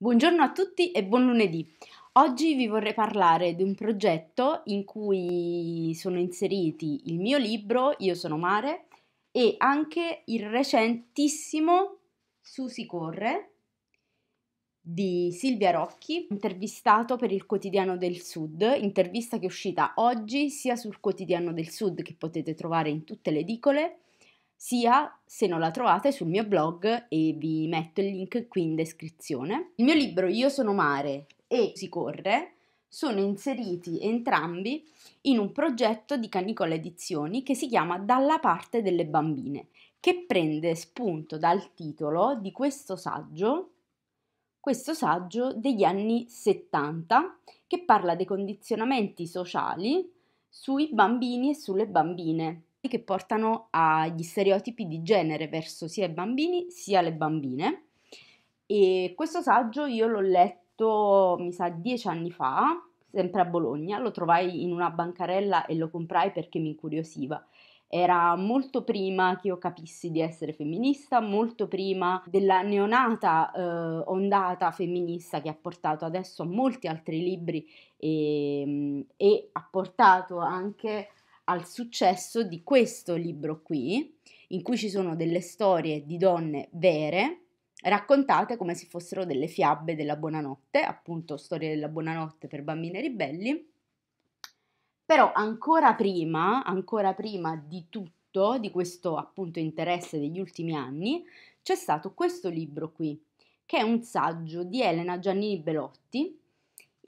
Buongiorno a tutti e buon lunedì. Oggi vi vorrei parlare di un progetto in cui sono inseriti il mio libro Io sono mare e anche il recentissimo Susi corre di Silvia Rocchi, intervistato per il Quotidiano del Sud, intervista che è uscita oggi sia sul Quotidiano del Sud che potete trovare in tutte le edicole sia se non la trovate sul mio blog e vi metto il link qui in descrizione. Il mio libro Io sono mare e Si corre sono inseriti entrambi in un progetto di Canicola Edizioni che si chiama Dalla parte delle bambine, che prende spunto dal titolo di questo saggio, questo saggio degli anni 70, che parla dei condizionamenti sociali sui bambini e sulle bambine che portano agli stereotipi di genere verso sia i bambini sia le bambine. E questo saggio io l'ho letto, mi sa, dieci anni fa, sempre a Bologna, lo trovai in una bancarella e lo comprai perché mi incuriosiva. Era molto prima che io capissi di essere femminista, molto prima della neonata eh, ondata femminista che ha portato adesso a molti altri libri e, mm, e ha portato anche al successo di questo libro qui, in cui ci sono delle storie di donne vere raccontate come se fossero delle fiabe della buonanotte, appunto storie della buonanotte per bambine ribelli. Però ancora prima, ancora prima di tutto, di questo appunto interesse degli ultimi anni, c'è stato questo libro qui, che è un saggio di Elena Giannini Belotti,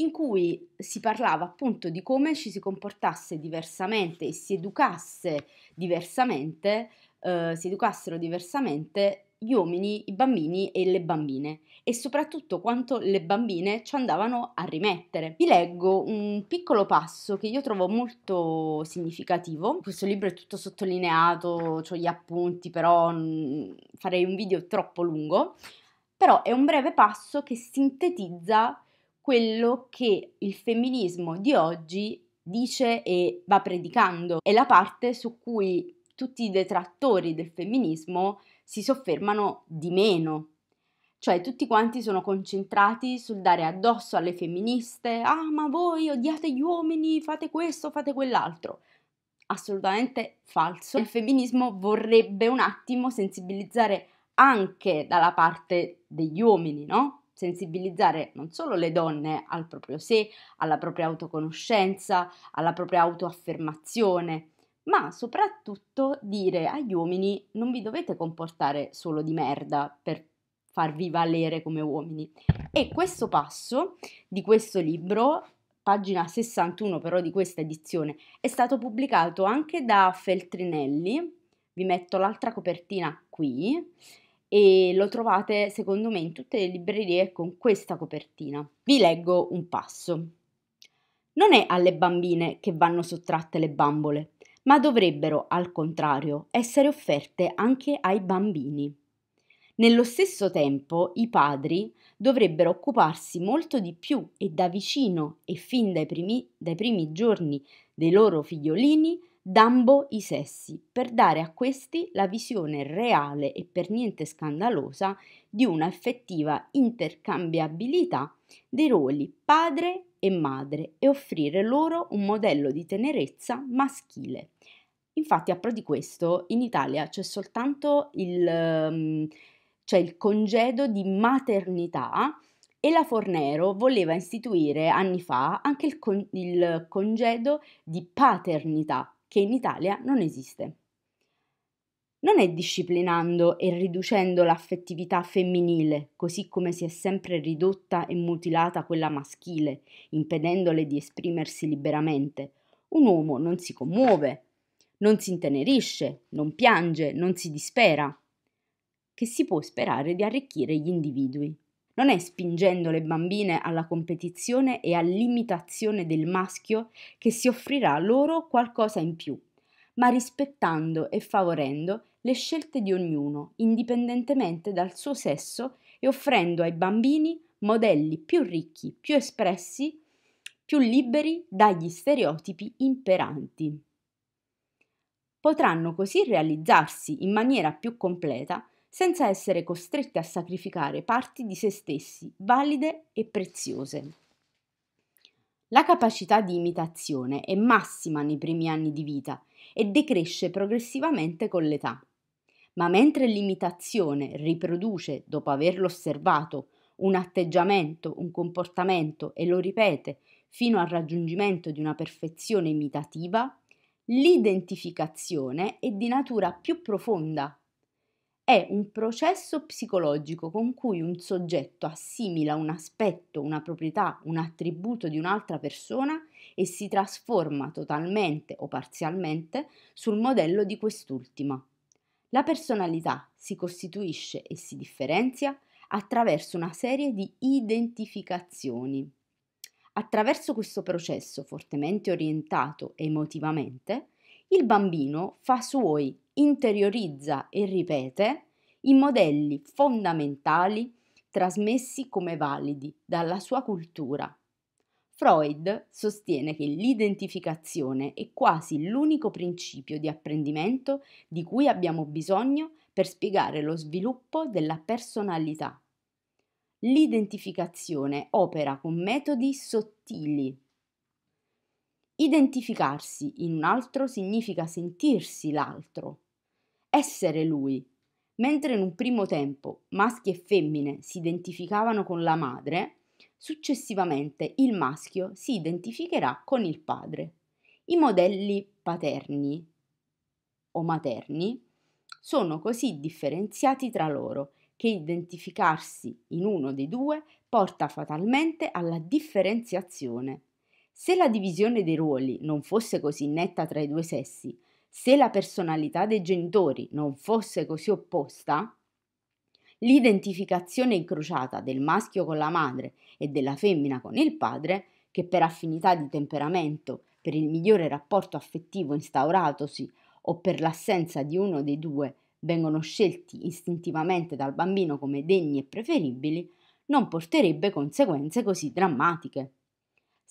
in cui si parlava appunto di come ci si comportasse diversamente e si educasse diversamente, eh, si educassero diversamente gli uomini, i bambini e le bambine e soprattutto quanto le bambine ci andavano a rimettere. Vi leggo un piccolo passo che io trovo molto significativo. Questo libro è tutto sottolineato, ho gli appunti, però mm, farei un video troppo lungo. Però è un breve passo che sintetizza quello che il femminismo di oggi dice e va predicando. È la parte su cui tutti i detrattori del femminismo si soffermano di meno. Cioè tutti quanti sono concentrati sul dare addosso alle femministe, ah ma voi odiate gli uomini, fate questo, fate quell'altro. Assolutamente falso. Il femminismo vorrebbe un attimo sensibilizzare anche dalla parte degli uomini, no? sensibilizzare non solo le donne al proprio sé, alla propria autoconoscenza, alla propria autoaffermazione, ma soprattutto dire agli uomini non vi dovete comportare solo di merda per farvi valere come uomini. E questo passo di questo libro, pagina 61 però di questa edizione, è stato pubblicato anche da Feltrinelli, vi metto l'altra copertina qui, e lo trovate secondo me in tutte le librerie con questa copertina. Vi leggo un passo. Non è alle bambine che vanno sottratte le bambole, ma dovrebbero, al contrario, essere offerte anche ai bambini. Nello stesso tempo i padri dovrebbero occuparsi molto di più e da vicino e fin dai primi, dai primi giorni dei loro figliolini d'ambo i sessi, per dare a questi la visione reale e per niente scandalosa di una effettiva intercambiabilità dei ruoli padre e madre e offrire loro un modello di tenerezza maschile. Infatti, a pro di questo, in Italia c'è soltanto il, cioè il congedo di maternità e la Fornero voleva istituire anni fa anche il, con- il congedo di paternità che in Italia non esiste. Non è disciplinando e riducendo l'affettività femminile, così come si è sempre ridotta e mutilata quella maschile, impedendole di esprimersi liberamente. Un uomo non si commuove, non si intenerisce, non piange, non si dispera, che si può sperare di arricchire gli individui non è spingendo le bambine alla competizione e all'imitazione del maschio che si offrirà loro qualcosa in più, ma rispettando e favorendo le scelte di ognuno, indipendentemente dal suo sesso, e offrendo ai bambini modelli più ricchi, più espressi, più liberi dagli stereotipi imperanti. Potranno così realizzarsi in maniera più completa senza essere costrette a sacrificare parti di se stessi valide e preziose. La capacità di imitazione è massima nei primi anni di vita e decresce progressivamente con l'età. Ma mentre l'imitazione riproduce, dopo averlo osservato, un atteggiamento, un comportamento e lo ripete fino al raggiungimento di una perfezione imitativa, l'identificazione è di natura più profonda è un processo psicologico con cui un soggetto assimila un aspetto, una proprietà, un attributo di un'altra persona e si trasforma totalmente o parzialmente sul modello di quest'ultima. La personalità si costituisce e si differenzia attraverso una serie di identificazioni. Attraverso questo processo fortemente orientato emotivamente, il bambino fa suoi, interiorizza e ripete i modelli fondamentali trasmessi come validi dalla sua cultura. Freud sostiene che l'identificazione è quasi l'unico principio di apprendimento di cui abbiamo bisogno per spiegare lo sviluppo della personalità. L'identificazione opera con metodi sottili Identificarsi in un altro significa sentirsi l'altro, essere lui. Mentre in un primo tempo maschi e femmine si identificavano con la madre, successivamente il maschio si identificherà con il padre. I modelli paterni o materni sono così differenziati tra loro che identificarsi in uno dei due porta fatalmente alla differenziazione se la divisione dei ruoli non fosse così netta tra i due sessi, se la personalità dei genitori non fosse così opposta, l'identificazione incrociata del maschio con la madre e della femmina con il padre, che per affinità di temperamento, per il migliore rapporto affettivo instauratosi o per l'assenza di uno dei due vengono scelti istintivamente dal bambino come degni e preferibili, non porterebbe conseguenze così drammatiche.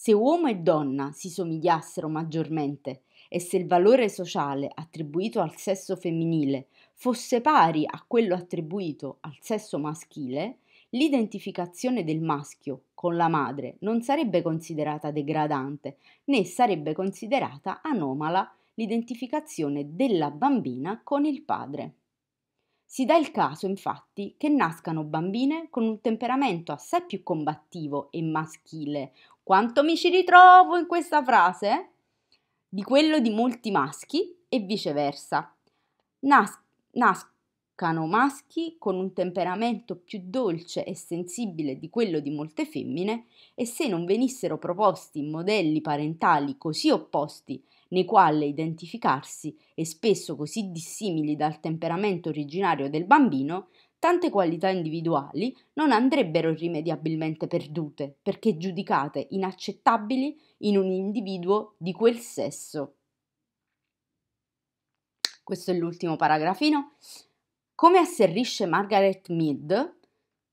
Se uomo e donna si somigliassero maggiormente e se il valore sociale attribuito al sesso femminile fosse pari a quello attribuito al sesso maschile, l'identificazione del maschio con la madre non sarebbe considerata degradante né sarebbe considerata anomala l'identificazione della bambina con il padre. Si dà il caso, infatti, che nascano bambine con un temperamento assai più combattivo e maschile, quanto mi ci ritrovo in questa frase? Di quello di molti maschi e viceversa. Nas- nascano maschi con un temperamento più dolce e sensibile di quello di molte femmine e se non venissero proposti modelli parentali così opposti nei quali identificarsi e spesso così dissimili dal temperamento originario del bambino, tante qualità individuali non andrebbero irrimediabilmente perdute perché giudicate inaccettabili in un individuo di quel sesso. Questo è l'ultimo paragrafino. Come asserisce Margaret Mead,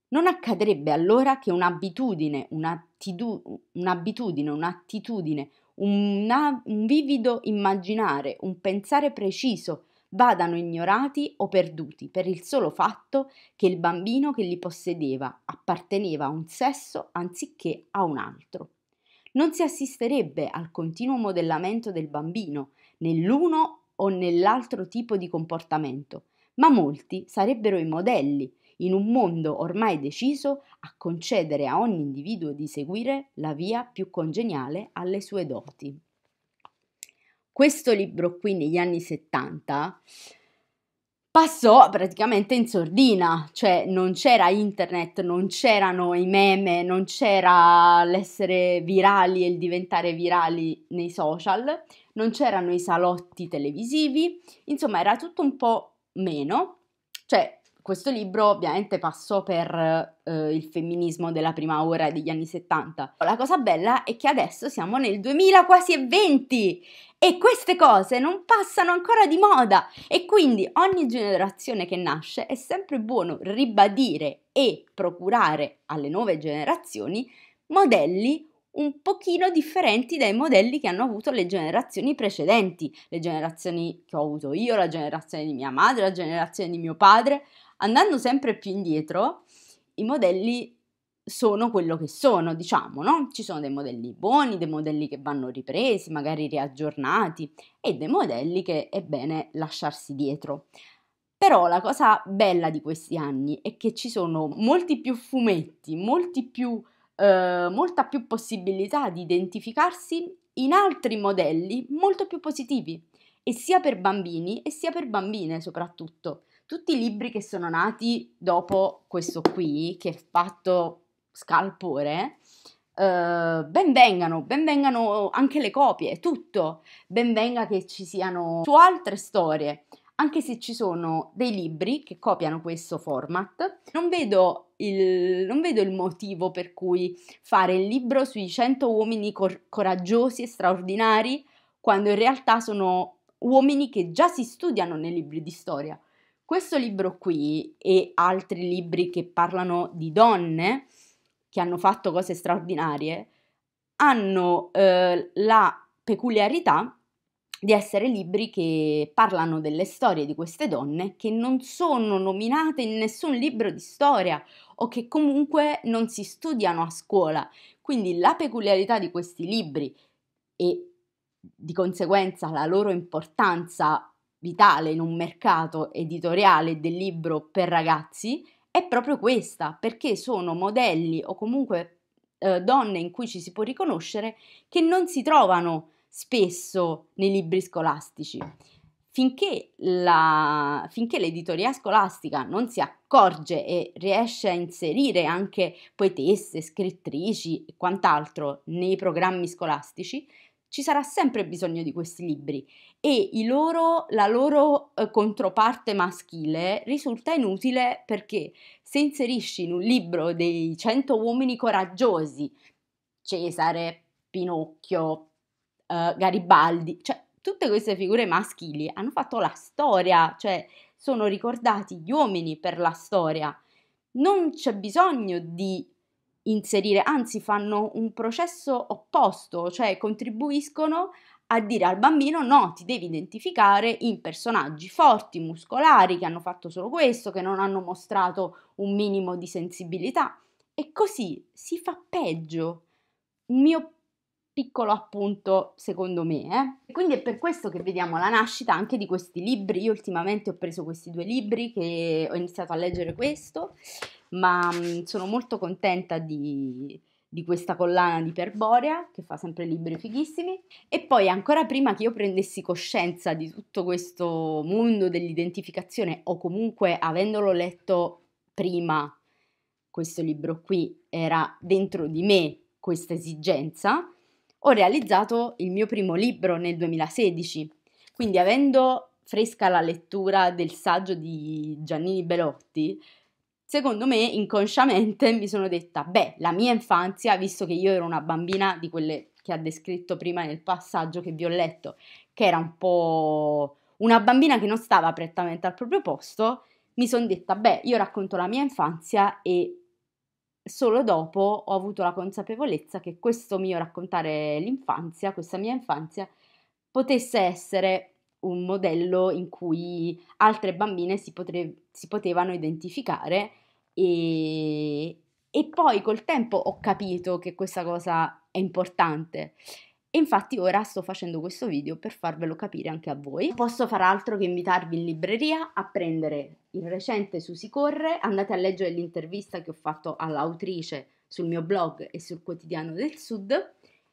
non accadrebbe allora che un'abitudine, un'attitu- un'abitudine, un'attitudine, una, un vivido immaginare, un pensare preciso vadano ignorati o perduti per il solo fatto che il bambino che li possedeva apparteneva a un sesso anziché a un altro. Non si assisterebbe al continuo modellamento del bambino nell'uno o nell'altro tipo di comportamento, ma molti sarebbero i modelli in un mondo ormai deciso a concedere a ogni individuo di seguire la via più congeniale alle sue doti. Questo libro qui negli anni 70 passò praticamente in sordina, cioè non c'era internet, non c'erano i meme, non c'era l'essere virali e il diventare virali nei social, non c'erano i salotti televisivi, insomma era tutto un po' meno, cioè questo libro ovviamente passò per eh, il femminismo della prima ora degli anni 70. La cosa bella è che adesso siamo nel 2000 quasi 20 e queste cose non passano ancora di moda e quindi ogni generazione che nasce è sempre buono ribadire e procurare alle nuove generazioni modelli un pochino differenti dai modelli che hanno avuto le generazioni precedenti, le generazioni che ho avuto io, la generazione di mia madre, la generazione di mio padre. Andando sempre più indietro, i modelli sono quello che sono, diciamo, no? Ci sono dei modelli buoni, dei modelli che vanno ripresi, magari riaggiornati e dei modelli che è bene lasciarsi dietro. Però la cosa bella di questi anni è che ci sono molti più fumetti, molti più, eh, molta più possibilità di identificarsi in altri modelli molto più positivi, e sia per bambini e sia per bambine soprattutto tutti i libri che sono nati dopo questo qui, che è fatto scalpore, eh, ben vengano, ben vengano anche le copie, tutto, ben venga che ci siano su altre storie, anche se ci sono dei libri che copiano questo format, non vedo il, non vedo il motivo per cui fare il libro sui 100 uomini cor- coraggiosi e straordinari quando in realtà sono uomini che già si studiano nei libri di storia. Questo libro qui e altri libri che parlano di donne che hanno fatto cose straordinarie hanno eh, la peculiarità di essere libri che parlano delle storie di queste donne che non sono nominate in nessun libro di storia o che comunque non si studiano a scuola. Quindi la peculiarità di questi libri e di conseguenza la loro importanza vitale in un mercato editoriale del libro per ragazzi è proprio questa, perché sono modelli o comunque eh, donne in cui ci si può riconoscere che non si trovano spesso nei libri scolastici. Finché, la, finché, l'editoria scolastica non si accorge e riesce a inserire anche poetesse, scrittrici e quant'altro nei programmi scolastici, ci sarà sempre bisogno di questi libri e loro, la loro eh, controparte maschile risulta inutile perché se inserisci in un libro dei 100 uomini coraggiosi, Cesare, Pinocchio, eh, Garibaldi, cioè tutte queste figure maschili hanno fatto la storia, cioè sono ricordati gli uomini per la storia. Non c'è bisogno di inserire, anzi fanno un processo opposto, cioè contribuiscono a dire al bambino no, ti devi identificare in personaggi forti, muscolari, che hanno fatto solo questo, che non hanno mostrato un minimo di sensibilità. E così si fa peggio. Un mio piccolo appunto, secondo me. Eh? Quindi è per questo che vediamo la nascita anche di questi libri. Io ultimamente ho preso questi due libri che ho iniziato a leggere questo ma mh, mhmm, sono molto contenta di, di questa collana di Perborea che fa sempre libri fighissimi e poi ancora prima che io prendessi coscienza di tutto questo mondo dell'identificazione o comunque avendolo letto prima questo libro qui era dentro di me questa esigenza ho realizzato il mio primo libro nel 2016 quindi avendo fresca la lettura del saggio di Giannini Belotti secondo me inconsciamente mi sono detta, beh, la mia infanzia, visto che io ero una bambina di quelle che ha descritto prima nel passaggio che vi ho letto, che era un po' una bambina che non stava prettamente al proprio posto, mi sono detta, beh, io racconto la mia infanzia e solo dopo ho avuto la consapevolezza che questo mio raccontare l'infanzia, questa mia infanzia, potesse essere un modello in cui altre bambine si, potre, si potevano identificare e, e, poi col tempo ho capito che questa cosa è importante. E infatti ora sto facendo questo video per farvelo capire anche a voi. Non posso far altro che invitarvi in libreria a prendere il recente Susi Corre, andate a leggere l'intervista che ho fatto all'autrice sul mio blog e sul quotidiano del Sud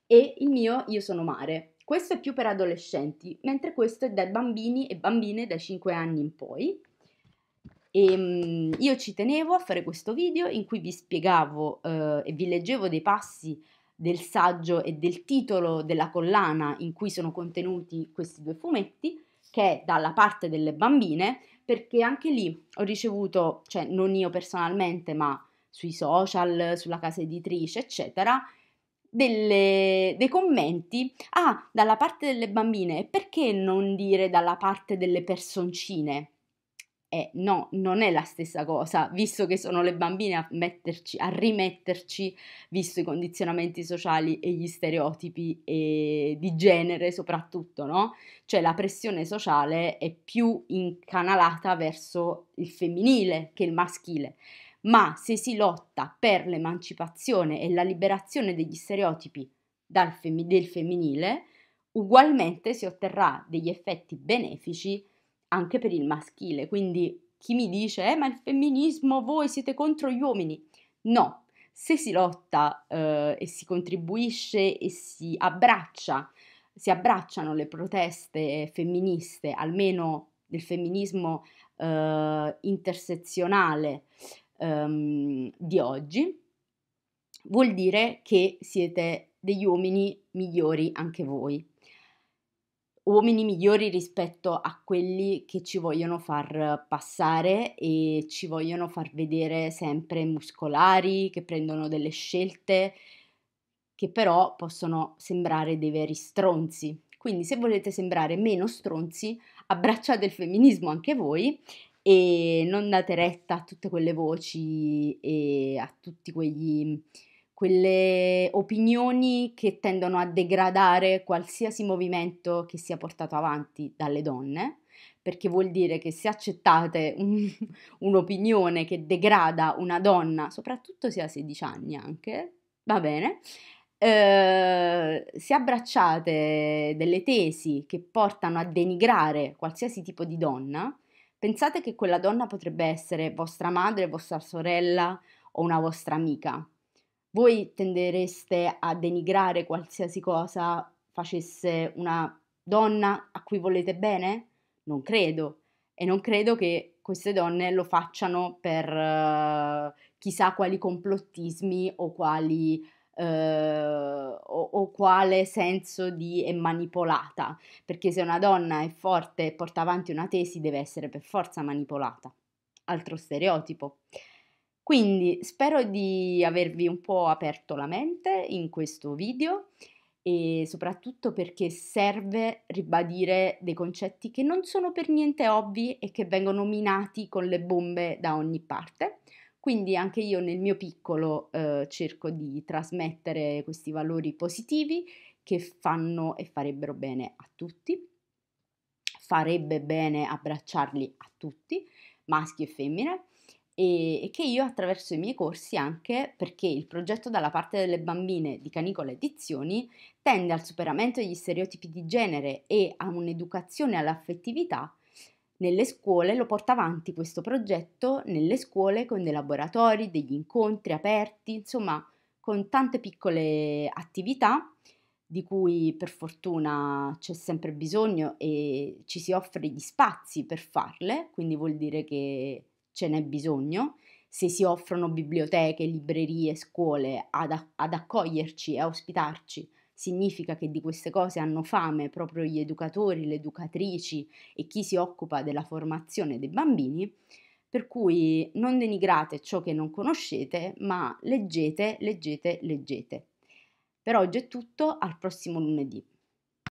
e il mio Io sono Mare, questo è più per adolescenti, mentre questo è da bambini e bambine dai 5 anni in poi. E, ehm, io ci tenevo a fare questo video in cui vi spiegavo eh, e vi leggevo dei passi del saggio e del titolo della collana in cui sono contenuti questi due fumetti, che è dalla parte delle bambine, perché anche lì ho ricevuto, cioè non io personalmente, ma sui social, sulla casa editrice, eccetera, delle, dei commenti, ah, dalla parte delle bambine, perché non dire dalla parte delle personcine? Eh, no, non è la stessa cosa, visto che sono le bambine a, metterci, a rimetterci, visto i condizionamenti sociali e gli stereotipi e di genere soprattutto, no? Cioè la pressione sociale è più incanalata verso il femminile che il maschile ma se si lotta per l'emancipazione e la liberazione degli stereotipi fem- del femminile, ugualmente si otterrà degli effetti benefici anche per il maschile. Quindi chi mi dice, eh, ma il femminismo, voi siete contro gli uomini? No, se si lotta eh, e si contribuisce e si abbraccia, si abbracciano le proteste femministe, almeno del femminismo eh, intersezionale, um, di oggi, vuol dire che siete degli uomini migliori anche voi, uomini migliori rispetto a quelli che ci vogliono far passare e ci vogliono far vedere sempre muscolari, che prendono delle scelte che però possono sembrare dei veri stronzi. Quindi se volete sembrare meno stronzi, abbracciate il femminismo anche voi e non date retta a tutte quelle voci e a tutte quelle opinioni che tendono a degradare qualsiasi movimento che sia portato avanti dalle donne, perché vuol dire che se accettate un, un'opinione che degrada una donna, soprattutto se ha 16 anni anche, va bene, eh, se abbracciate delle tesi che portano a denigrare qualsiasi tipo di donna, Pensate che quella donna potrebbe essere vostra madre, vostra sorella o una vostra amica. Voi tendereste a denigrare qualsiasi cosa facesse una donna a cui volete bene? Non credo. E non credo che queste donne lo facciano per uh, chissà quali complottismi o quali eh, o, o, quale senso di è manipolata, perché se una donna è forte e porta avanti una tesi deve essere per forza manipolata, altro stereotipo. Quindi spero di avervi un po' aperto la mente in questo video e soprattutto perché serve ribadire dei concetti che non sono per niente ovvi e che vengono minati con le bombe da ogni parte. Quindi anche io nel mio piccolo eh, cerco di trasmettere questi valori positivi che fanno e farebbero bene a tutti. Farebbe bene abbracciarli a tutti, maschi e femmine, e che io attraverso i miei corsi anche perché il progetto dalla parte delle bambine di Canicola Edizioni tende al superamento degli stereotipi di genere e a un'educazione all'affettività nelle scuole lo porta avanti questo progetto, nelle scuole con dei laboratori, degli incontri aperti, insomma con tante piccole attività di cui per fortuna c'è sempre bisogno e ci si offre gli spazi per farle, quindi vuol dire che ce n'è bisogno. Se si offrono biblioteche, librerie, scuole ad, ad accoglierci e a ospitarci, significa che di queste cose hanno fame proprio gli educatori, le educatrici e chi si occupa della formazione dei bambini, per cui non denigrate ciò che non conoscete, ma leggete, leggete, leggete. Per oggi è tutto, al prossimo lunedì.